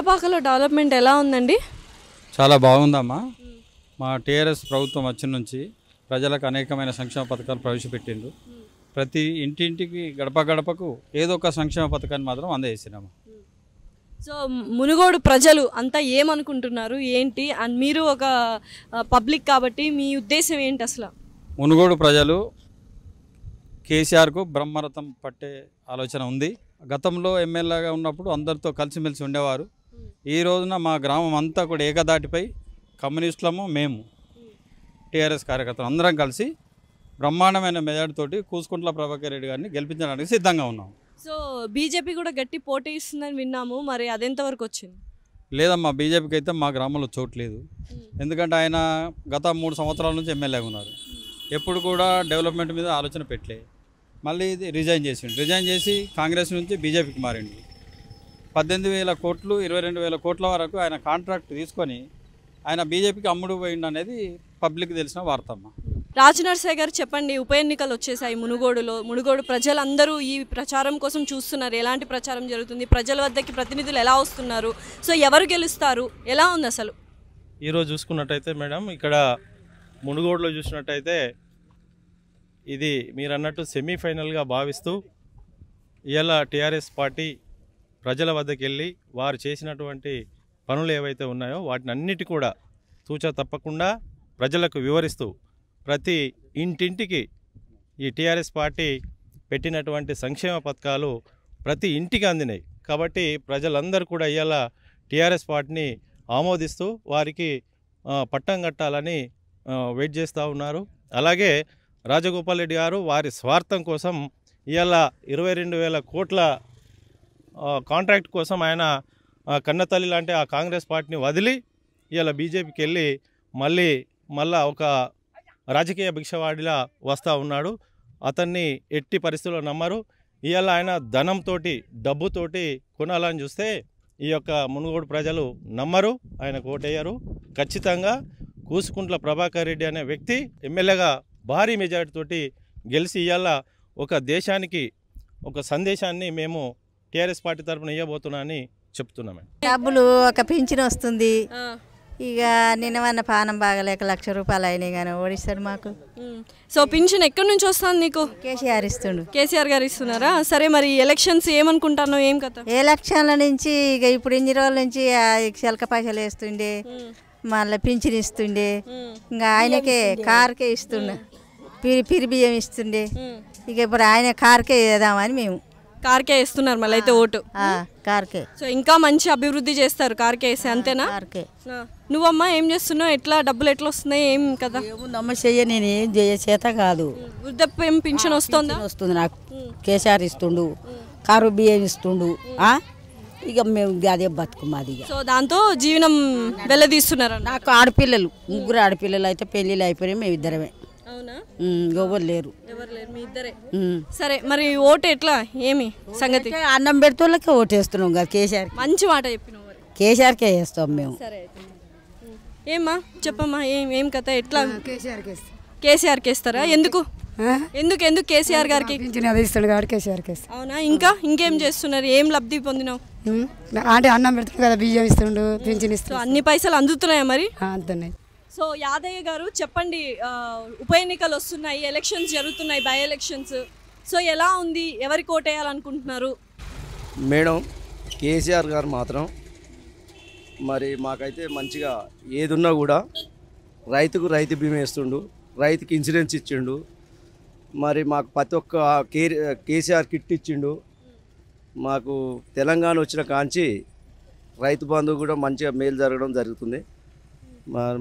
కొత్తపాకలో development ఎలా ఉందండి చాలా బాగుందమ్మా మా టీఆర్ఎస్ ప్రభుత్వం వచ్చిన నుంచి ప్రజలకు అనేకమైన సంక్షేమ పథకాలు ప్రవేశపెట్టిండు ప్రతి ఇంటింటికి గడప గడపకు ఏదో ఒక సంక్షేమ పథకాన్ని మాత్రం అందజేసినాము సో మునుగోడు ప్రజలు అంతా ఏమనుకుంటున్నారు ఏంటి అండ్ మీరు ఒక పబ్లిక్ కాబట్టి మీ ఉద్దేశం ఏంటి అసలు మునుగోడు ప్రజలు కేసీఆర్కు బ్రహ్మరథం పట్టే ఆలోచన ఉంది గతంలో ఎమ్మెల్యేగా ఉన్నప్పుడు అందరితో కలిసిమెలిసి ఉండేవారు ఈ రోజున మా గ్రామం అంతా కూడా ఏకదాటిపై కమ్యూనిస్టులము మేము టీఆర్ఎస్ కార్యకర్తలు అందరం కలిసి బ్రహ్మాండమైన మెజార్టీతోటి కూసుకుంట్ల ప్రభాకర్ రెడ్డి గారిని గెలిపించడానికి సిద్ధంగా ఉన్నాం సో బీజేపీ కూడా గట్టి పోటీ ఇస్తుందని విన్నాము మరి అదెంతవరకు వచ్చింది లేదమ్మా బీజేపీకి అయితే మా గ్రామంలో చోటు లేదు ఎందుకంటే ఆయన గత మూడు సంవత్సరాల నుంచి ఎమ్మెల్యేగా ఉన్నారు ఎప్పుడు కూడా డెవలప్మెంట్ మీద ఆలోచన పెట్టలే మళ్ళీ రిజైన్ చేసిండు రిజైన్ చేసి కాంగ్రెస్ నుంచి బీజేపీకి మారిండు పద్దెనిమిది వేల కోట్లు ఇరవై రెండు వేల కోట్ల వరకు ఆయన కాంట్రాక్ట్ తీసుకొని ఆయన బీజేపీకి అమ్ముడు పోయిండు అనేది పబ్లిక్ తెలిసిన వార్తమ్మ రాజనరసయ్య గారు చెప్పండి ఉప ఎన్నికలు వచ్చేసాయి మునుగోడులో మునుగోడు ప్రజలందరూ ఈ ప్రచారం కోసం చూస్తున్నారు ఎలాంటి ప్రచారం జరుగుతుంది ప్రజల వద్దకి ప్రతినిధులు ఎలా వస్తున్నారు సో ఎవరు గెలుస్తారు ఎలా ఉంది అసలు ఈరోజు చూసుకున్నట్టయితే మేడం ఇక్కడ మునుగోడులో చూసినట్టయితే ఇది మీరు అన్నట్టు సెమీఫైనల్గా భావిస్తూ ఇలా టీఆర్ఎస్ పార్టీ ప్రజల వద్దకు వెళ్ళి వారు చేసినటువంటి పనులు ఏవైతే ఉన్నాయో వాటిని అన్నిటి కూడా సూచన తప్పకుండా ప్రజలకు వివరిస్తూ ప్రతి ఇంటింటికి ఈ టీఆర్ఎస్ పార్టీ పెట్టినటువంటి సంక్షేమ పథకాలు ప్రతి ఇంటికి అందినాయి కాబట్టి ప్రజలందరూ కూడా ఇవాళ టీఆర్ఎస్ పార్టీని ఆమోదిస్తూ వారికి పట్టం కట్టాలని వెయిట్ చేస్తూ ఉన్నారు అలాగే రాజగోపాల్ రెడ్డి గారు వారి స్వార్థం కోసం ఇవాళ ఇరవై రెండు వేల కోట్ల కాంట్రాక్ట్ కోసం ఆయన కన్నతల్లి లాంటి ఆ కాంగ్రెస్ పార్టీని వదిలి ఇలా బీజేపీకి వెళ్ళి మళ్ళీ మళ్ళా ఒక రాజకీయ భిక్షవాడిలా వస్తూ ఉన్నాడు అతన్ని ఎట్టి పరిస్థితుల్లో నమ్మరు ఇవాళ ఆయన ధనంతో డబ్బుతోటి కొనాలని చూస్తే ఈ యొక్క మునుగోడు ప్రజలు నమ్మరు ఆయన ఓటయ్యారు ఖచ్చితంగా కూసుకుంట్ల ప్రభాకర్ రెడ్డి అనే వ్యక్తి ఎమ్మెల్యేగా భారీ మెజార్టీతోటి గెలిచి ఇవాళ ఒక దేశానికి ఒక సందేశాన్ని మేము టీఆర్ఎస్ పార్టీ తరఫున ఇవ్వబోతున్నా అని చెప్తున్నామండి డబ్బులు ఒక పింఛన్ వస్తుంది ఇక నిన్న పానం బాగలేక లక్ష రూపాయలు అయినాయి కానీ ఓడిస్తాడు మాకు సో పింఛన్ ఎక్కడి నుంచి వస్తుంది నీకు కేసీఆర్ ఇస్తుండు కేసీఆర్ గారు ఇస్తున్నారా సరే మరి ఎలక్షన్స్ ఏమనుకుంటాను ఏం కదా ఎలక్షన్ల నుంచి ఇక ఇప్పుడు ఇన్ని రోజుల నుంచి చిలక పైసలు వేస్తుండే మళ్ళీ పింఛన్ ఇస్తుండే ఇంకా ఆయనకే కార్కే ఇస్తుండే పిరి పిరి బియ్యం ఇస్తుండే ఇక ఇప్పుడు ఆయన కార్కే వేద్దామని మేము కార్కే వేస్తున్నారు మళ్ళీ అయితే ఓటు కార్కే సో ఇంకా మంచి అభివృద్ధి చేస్తారు కార్కే వేసి అంతేనా కార్కే నువ్వమ్మా ఏం చేస్తున్నావు ఎట్లా డబ్బులు ఎట్లా వస్తున్నాయి ఏం కదా అమ్మ చెయ్య నేను ఏం చేయ చేత కాదు వృద్ధాప్యం పింఛన్ వస్తుంది వస్తుంది నాకు కేసీఆర్ ఇస్తుండు కారు బియ్యం ఇస్తుండు ఇక మేము అదే బతుకుమాది సో దాంతో జీవనం వెళ్ళదీస్తున్నారు నాకు ఆడపిల్లలు ముగ్గురు ఆడపిల్లలు అయితే పెళ్ళిళ్ళు అయిపోయినాయి మేము ఇద్దరమే అవునా ఎవరు లేరు సరే మరి ఓటు ఎట్లా ఏమి సంగతి అన్నం పెడుతుళ్ళకే ఓటు వేస్తున్నాం కదా కేసీఆర్ మంచి మాట చెప్పినాం కేసీఆర్కే వేస్తాం మేము సరే ఏమ్మా చెప్పమ్మా ఏం ఏం కథ ఎట్లా కేసీఆర్కి వేస్తాం వేస్తారా ఎందుకు ఎందుకు ఎందుకు కేసీఆర్ గారికి ఇస్తాడు కాబట్టి అవునా ఇంకా ఇంకేం చేస్తున్నారు ఏం లబ్ధి పొందినావు అంటే అన్నం పెడుతున్నాడు కదా బియ్యం ఇస్తుండు పింఛన్ ఇస్తు అన్ని పైసలు అందుతున్నాయా మరి అందుతున్నాయి సో యాదయ్య గారు చెప్పండి ఉప ఎన్నికలు వస్తున్నాయి ఎలక్షన్స్ జరుగుతున్నాయి బై ఎలక్షన్స్ సో ఎలా ఉంది ఎవరికి ఓటేయాలనుకుంటున్నారు మేడం కేసీఆర్ గారు మాత్రం మరి మాకైతే మంచిగా ఏదున్నా కూడా రైతుకు రైతు బీమా ఇస్తుండు రైతుకి ఇన్సూరెన్స్ ఇచ్చిండు మరి మాకు ప్రతి ఒక్క కే కేసీఆర్ కిట్ ఇచ్చిండు మాకు తెలంగాణ వచ్చిన కాంచి రైతు బంధువు కూడా మంచిగా మేలు జరగడం జరుగుతుంది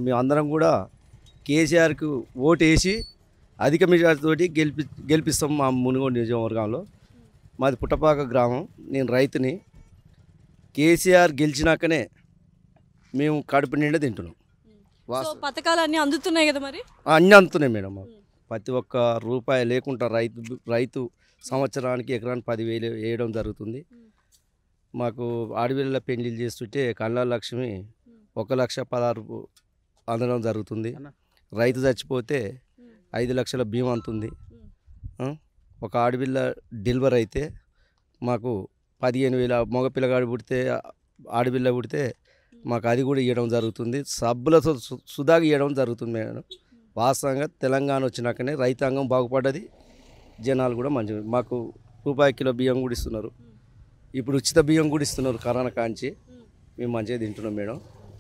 మేమందరం కూడా కేసీఆర్కు ఓటు వేసి అధిక మెజార్టీతోటి గెలిపి గెలిపిస్తాం మా మునుగోడు నియోజకవర్గంలో మాది పుట్టపాక గ్రామం నేను రైతుని కేసీఆర్ గెలిచినాకనే మేము కడుపు నిండా తింటున్నాం పథకాలు అన్నీ అందుతున్నాయి కదా మరి అన్నీ అందుతున్నాయి మేడం ప్రతి ఒక్క రూపాయి లేకుండా రైతు రైతు సంవత్సరానికి ఎకరానికి పదివేలు వేయడం జరుగుతుంది మాకు ఆడవిళ్ళ పెళ్లిళ్ళు చేస్తుంటే కళ్ళ లక్ష్మి ఒక లక్ష పదహారు అందడం జరుగుతుంది రైతు చచ్చిపోతే ఐదు లక్షల బీమా అంతుంది ఒక ఆడపిల్ల డెలివర్ అయితే మాకు పదిహేను వేల మగపిల్లగాడు పుడితే ఆడపిల్ల పుడితే మాకు అది కూడా ఇవ్వడం జరుగుతుంది సబ్బులతో సుధాగా ఇవ్వడం జరుగుతుంది మేడం వాస్తవంగా తెలంగాణ వచ్చినాకనే రైతాంగం బాగుపడ్డది జనాలు కూడా మంచి మాకు రూపాయి కిలో బియ్యం కూడా ఇస్తున్నారు ఇప్పుడు ఉచిత బియ్యం కూడా ఇస్తున్నారు కరోనా కాంచి మేము మంచిగా తింటున్నాం మేడం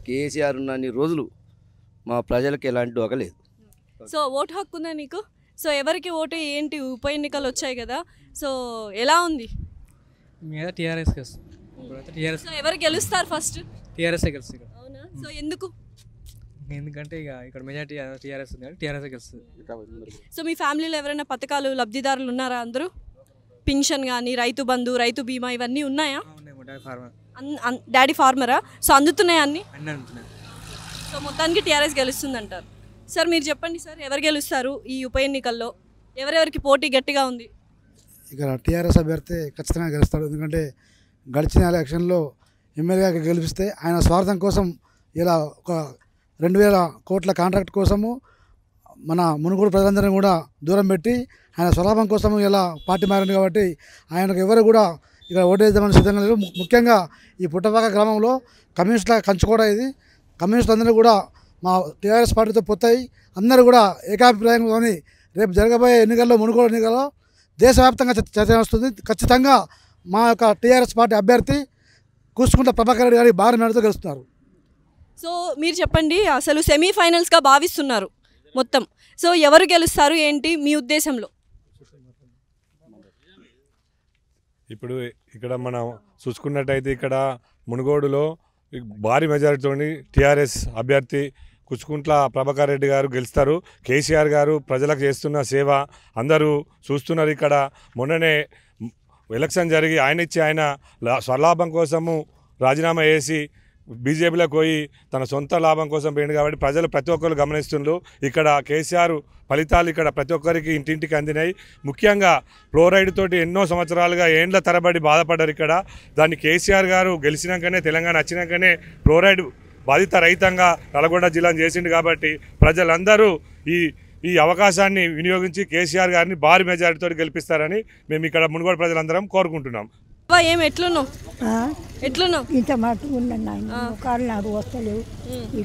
కేసీఆర్ ఉన్న అన్ని రోజులు మా ప్రజలకు ఎలాంటి డోకలేదు సో ఓటు హక్కు ఉందా నీకు సో ఎవరికి ఓటు ఏంటి ఉప ఎన్నికలు వచ్చాయి కదా సో ఎలా ఉంది మీద టీఆర్ఎస్ టీఆర్ఎస్ సో ఎవరు గెలుస్తారు ఫస్ట్ టిఆర్ఎస్ గెలుస్తుంది అవునా సో ఎందుకు ఎందుకంటే ఇక ఇక్కడ మెజార్టీ టీఆర్ఎస్ ఉంది టీఆర్ఎస్ గెలుస్తుంది సో మీ ఫ్యామిలీలో ఎవరైనా పథకాలు లబ్ధిదారులు ఉన్నారా అందరూ పింఛన్ కానీ రైతు బంధు రైతు బీమా ఇవన్నీ ఉన్నాయా ఉన్నాయి ఫార్మర్ డాడీ ఫార్మరా సో అందుతున్నాయి అన్ని సో మొత్తానికి టీఆర్ఎస్ గెలుస్తుంది అంటారు సార్ మీరు చెప్పండి సార్ ఎవరు గెలుస్తారు ఈ ఉప ఎన్నికల్లో ఎవరెవరికి పోటీ గట్టిగా ఉంది ఇక్కడ టీఆర్ఎస్ అభ్యర్థి ఖచ్చితంగా గెలుస్తాడు ఎందుకంటే గడిచిన ఎలక్షన్లో ఎమ్మెల్యేగా గెలిపిస్తే ఆయన స్వార్థం కోసం ఇలా ఒక రెండు వేల కోట్ల కాంట్రాక్ట్ కోసము మన మునుగోడు ప్రజలందరినీ కూడా దూరం పెట్టి ఆయన స్వలాభం కోసము ఇలా పార్టీ మారండి కాబట్టి ఆయనకు ఎవరు కూడా ఇక్కడ ఓటేద్దామని సిద్ధంగా లేదు ముఖ్యంగా ఈ పుట్టపాక గ్రామంలో కమ్యూనిస్టుల కంచు కూడా ఇది కమ్యూనిస్టులు అందరూ కూడా మా టీఆర్ఎస్ పార్టీతో పొత్తాయి అందరూ కూడా ఏకాభిప్రాయంలోని రేపు జరగబోయే ఎన్నికల్లో మునుగోడు ఎన్నికల్లో దేశవ్యాప్తంగా చర్చ వస్తుంది ఖచ్చితంగా మా యొక్క టీఆర్ఎస్ పార్టీ అభ్యర్థి కూసుకుంట ప్రభాకర్ రెడ్డి గారి భారీ మేడతో గెలుస్తున్నారు సో మీరు చెప్పండి అసలు సెమీఫైనల్స్గా భావిస్తున్నారు మొత్తం సో ఎవరు గెలుస్తారు ఏంటి మీ ఉద్దేశంలో ఇప్పుడు ఇక్కడ మనం చూసుకున్నట్టయితే ఇక్కడ మునుగోడులో భారీ మెజారిటీతోని టీఆర్ఎస్ అభ్యర్థి కుచ్చుకుంట్ల ప్రభాకర్ రెడ్డి గారు గెలుస్తారు కేసీఆర్ గారు ప్రజలకు చేస్తున్న సేవ అందరూ చూస్తున్నారు ఇక్కడ మొన్ననే ఎలక్షన్ జరిగి ఆయన ఇచ్చి ఆయన స్వలాభం కోసము రాజీనామా చేసి బీజేపీలో పోయి తన సొంత లాభం కోసం పోయింది కాబట్టి ప్రజలు ప్రతి ఒక్కరు గమనిస్తుండ్రు ఇక్కడ కేసీఆర్ ఫలితాలు ఇక్కడ ప్రతి ఒక్కరికి ఇంటింటికి అందినాయి ముఖ్యంగా ఫ్లోరైడ్ తోటి ఎన్నో సంవత్సరాలుగా ఏండ్ల తరబడి బాధపడ్డారు ఇక్కడ దాన్ని కేసీఆర్ గారు గెలిచినాకనే తెలంగాణ వచ్చినాకనే ఫ్లోరైడ్ బాధిత రహితంగా నల్గొండ జిల్లాను చేసిండు కాబట్టి ప్రజలందరూ ఈ ఈ అవకాశాన్ని వినియోగించి కేసీఆర్ గారిని భారీ మెజారిటీతో గెలిపిస్తారని మేము ఇక్కడ మునుగోడు ప్రజలందరం కోరుకుంటున్నాం అబ్బా ఏం ఎట్లున్నావు ఎట్లున్నావు ఇంత నాకు వస్తలేవు ఈ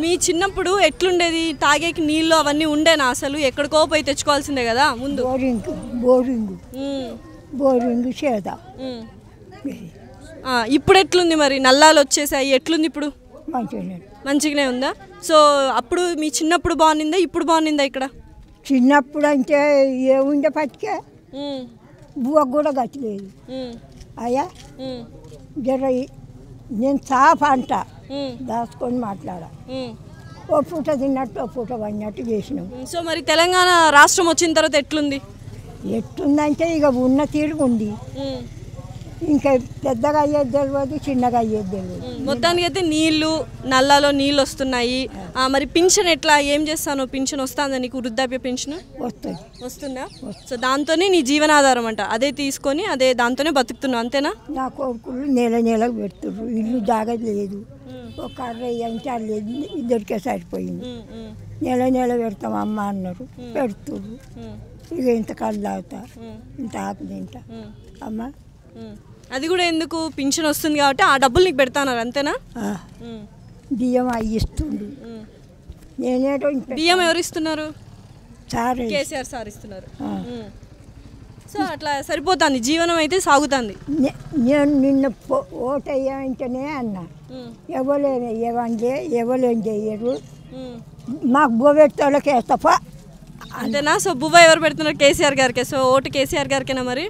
మీ చిన్నప్పుడు ఎట్లుండేది తాగేకి నీళ్ళు అవన్నీ ఉండేనా అసలు ఎక్కడికో పోయి తెచ్చుకోవాల్సిందే కదా ముందు బోరింగ్ బోరింగ్ బోరింగ్ చేదా ఇప్పుడు ఎట్లుంది మరి నల్లాలు వచ్చేసాయి ఎట్లుంది ఇప్పుడు మంచిగానే ఉందా సో అప్పుడు మీ చిన్నప్పుడు బాగుందా ఇప్పుడు బాగుందా ఇక్కడ చిన్నప్పుడు అంటే ఏముండే పట్టికే బువ్వకు కూడా గట్టిలేదు అయ్యా జర నేను చాప అంట దాచుకొని మాట్లాడ ఓ పూట తిన్నట్టు ఓ పూట పడినట్టు చేసినాం సో మరి తెలంగాణ రాష్ట్రం వచ్చిన తర్వాత ఎట్లుంది ఎట్లుందంటే ఇక ఉన్న తీరుగుంది ఇంకా పెద్దగా అయ్యేది తెలియదు చిన్నగా అయ్యేది తెలియదు మొత్తానికి అయితే నీళ్లు నల్లాలో నీళ్ళు వస్తున్నాయి మరి పింఛన్ ఎట్లా ఏం చేస్తాను పింఛన్ వస్తుందా నీకు వృద్ధాప్య పింఛన్ వస్తుంది వస్తుందా సో దాంతోనే నీ జీవనాధారం అంట అదే తీసుకొని అదే దాంతోనే బతుకుతున్నావు అంతేనా నా కొడుకులు నెల నెల పెడుతున్నారు ఇల్లు జాగా లేదు ఒక అరవై లేదు ఇద్దరికే సరిపోయింది నెల నెల పెడతాం అమ్మ అన్నారు పెడుతున్నారు ఇక ఇంత కళ్ళు తాగుతా ఇంత ఆకు తింటా అమ్మ అది కూడా ఎందుకు పింఛన్ వస్తుంది కాబట్టి ఆ డబ్బులు నీకు పెడతాన్నారు అంతేనా బియ్యం ఇస్తుంది బియ్యం ఎవరు ఇస్తున్నారు కేసీఆర్ సార్ ఇస్తున్నారు సో అట్లా సరిపోతుంది జీవనం అయితే సాగుతుంది నేను నిన్న ఓటు అయ్యామంటేనే అన్నా ఎవరు ఏమంటే ఎవరేం చెయ్యరు మాకు బువ్వెట్టోళ్ళకి తప్ప అంతేనా సో బువ్వ ఎవరు పెడుతున్నారు కేసీఆర్ గారికి సో ఓటు కేసీఆర్ గారికేనా మరి